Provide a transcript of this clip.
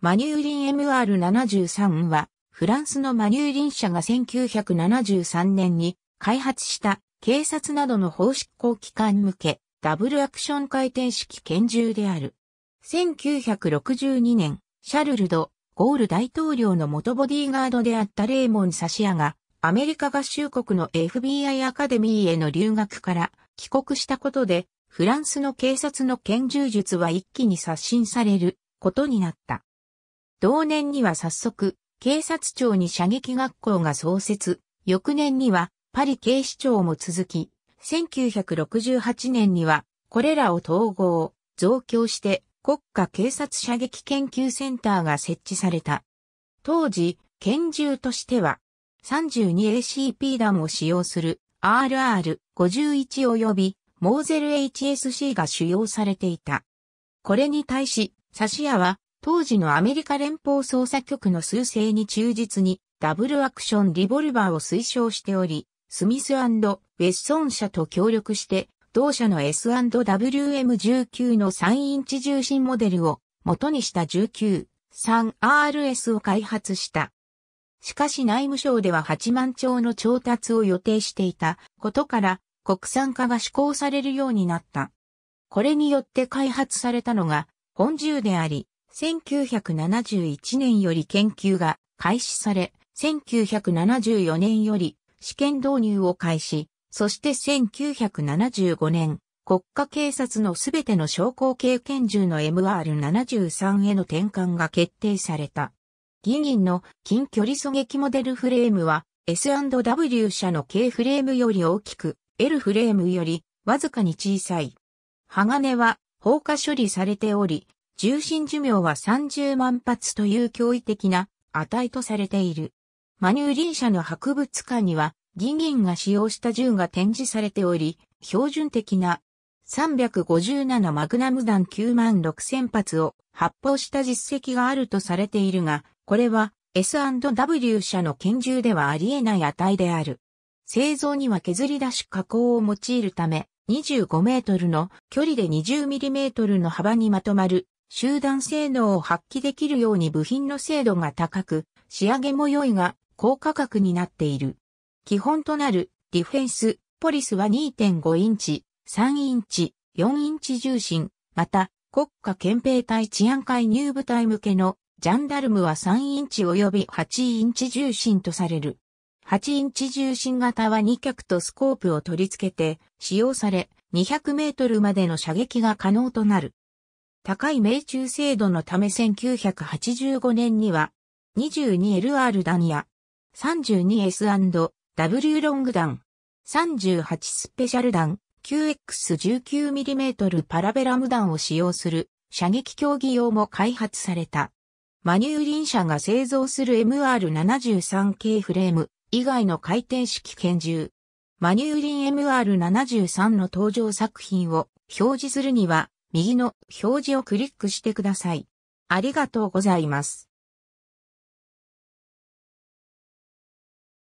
マニューリン MR73 は、フランスのマニューリン社が1973年に開発した警察などの法執行機関向けダブルアクション回転式拳銃である。1962年、シャルルド、ゴール大統領の元ボディーガードであったレーモン・サシアが、アメリカ合衆国の FBI アカデミーへの留学から帰国したことで、フランスの警察の拳銃術は一気に刷新されることになった。同年には早速、警察庁に射撃学校が創設、翌年にはパリ警視庁も続き、1968年にはこれらを統合、増強して国家警察射撃研究センターが設置された。当時、拳銃としては 32ACP 弾を使用する RR51 及びモーゼル HSC が使用されていた。これに対し、サシアは当時のアメリカ連邦捜査局の数勢に忠実にダブルアクションリボルバーを推奨しており、スミスウェッソン社と協力して同社の S&WM19 の3インチ重心モデルを元にした 19-3RS を開発した。しかし内務省では8万兆の調達を予定していたことから国産化が施行されるようになった。これによって開発されたのが本銃であり、1971年より研究が開始され、1974年より試験導入を開始、そして1975年、国家警察のすべての証拠経験銃の MR73 への転換が決定された。議員の近距離狙撃モデルフレームは S&W 社の K フレームより大きく、L フレームよりわずかに小さい。鋼は放火処理されており、重心寿命は30万発という驚異的な値とされている。マニューリン社の博物館には、ギ銀ギンが使用した銃が展示されており、標準的な357マグナム弾9万6000発を発砲した実績があるとされているが、これは S&W 社の拳銃ではありえない値である。製造には削り出し加工を用いるため、25メートルの距離で20ミリメートルの幅にまとまる集団性能を発揮できるように部品の精度が高く、仕上げも良いが、高価格になっている。基本となるディフェンス、ポリスは2.5インチ、3インチ、4インチ重心、また国家憲兵隊治安介入部隊向けのジャンダルムは3インチ及び8インチ重心とされる。8インチ重心型は2脚とスコープを取り付けて使用され200メートルまでの射撃が可能となる。高い命中精度のため1985年には 22LR 弾や 32S&W ロング弾、38スペシャル弾、9X19mm パラベラム弾を使用する射撃競技用も開発された。マニューリン社が製造する MR73 k フレーム以外の回転式拳銃。マニューリン MR73 の登場作品を表示するには右の表示をクリックしてください。ありがとうございます。